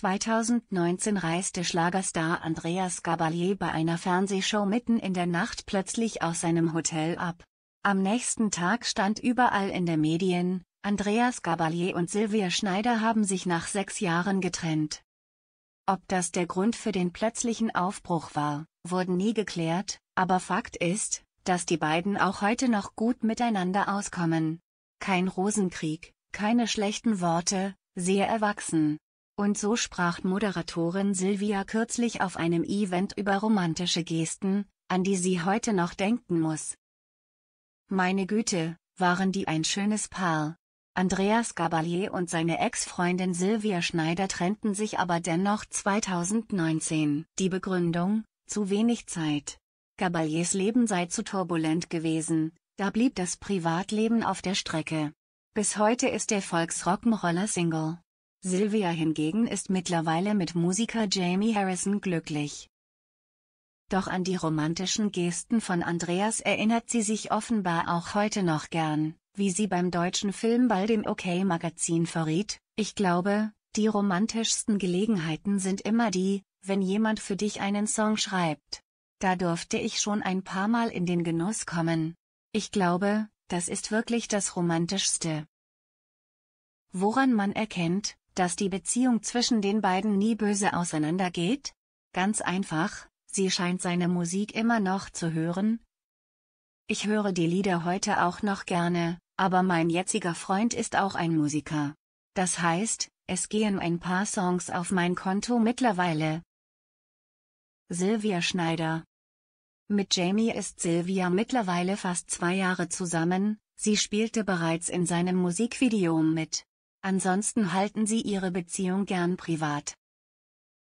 2019 reiste Schlagerstar Andreas Gabalier bei einer Fernsehshow mitten in der Nacht plötzlich aus seinem Hotel ab. Am nächsten Tag stand überall in den Medien, Andreas Gabalier und Silvia Schneider haben sich nach sechs Jahren getrennt. Ob das der Grund für den plötzlichen Aufbruch war, wurden nie geklärt, aber Fakt ist, dass die beiden auch heute noch gut miteinander auskommen. Kein Rosenkrieg, keine schlechten Worte, sehr erwachsen. Und so sprach Moderatorin Silvia kürzlich auf einem Event über romantische Gesten, an die sie heute noch denken muss. Meine Güte, waren die ein schönes Paar. Andreas Gabalier und seine Ex-Freundin Silvia Schneider trennten sich aber dennoch 2019. Die Begründung, zu wenig Zeit. Gabaliers Leben sei zu turbulent gewesen, da blieb das Privatleben auf der Strecke. Bis heute ist der Volksrock'n'Roller Single. Sylvia hingegen ist mittlerweile mit Musiker Jamie Harrison glücklich. Doch an die romantischen Gesten von Andreas erinnert sie sich offenbar auch heute noch gern, wie sie beim deutschen Filmball dem OK-Magazin okay verriet, ich glaube, die romantischsten Gelegenheiten sind immer die, wenn jemand für dich einen Song schreibt. Da durfte ich schon ein paar Mal in den Genuss kommen. Ich glaube, das ist wirklich das Romantischste. Woran man erkennt, dass die Beziehung zwischen den beiden nie böse auseinandergeht? Ganz einfach, sie scheint seine Musik immer noch zu hören. Ich höre die Lieder heute auch noch gerne, aber mein jetziger Freund ist auch ein Musiker. Das heißt, es gehen ein paar Songs auf mein Konto mittlerweile. Silvia Schneider Mit Jamie ist Silvia mittlerweile fast zwei Jahre zusammen, sie spielte bereits in seinem Musikvideo mit. Ansonsten halten Sie Ihre Beziehung gern privat.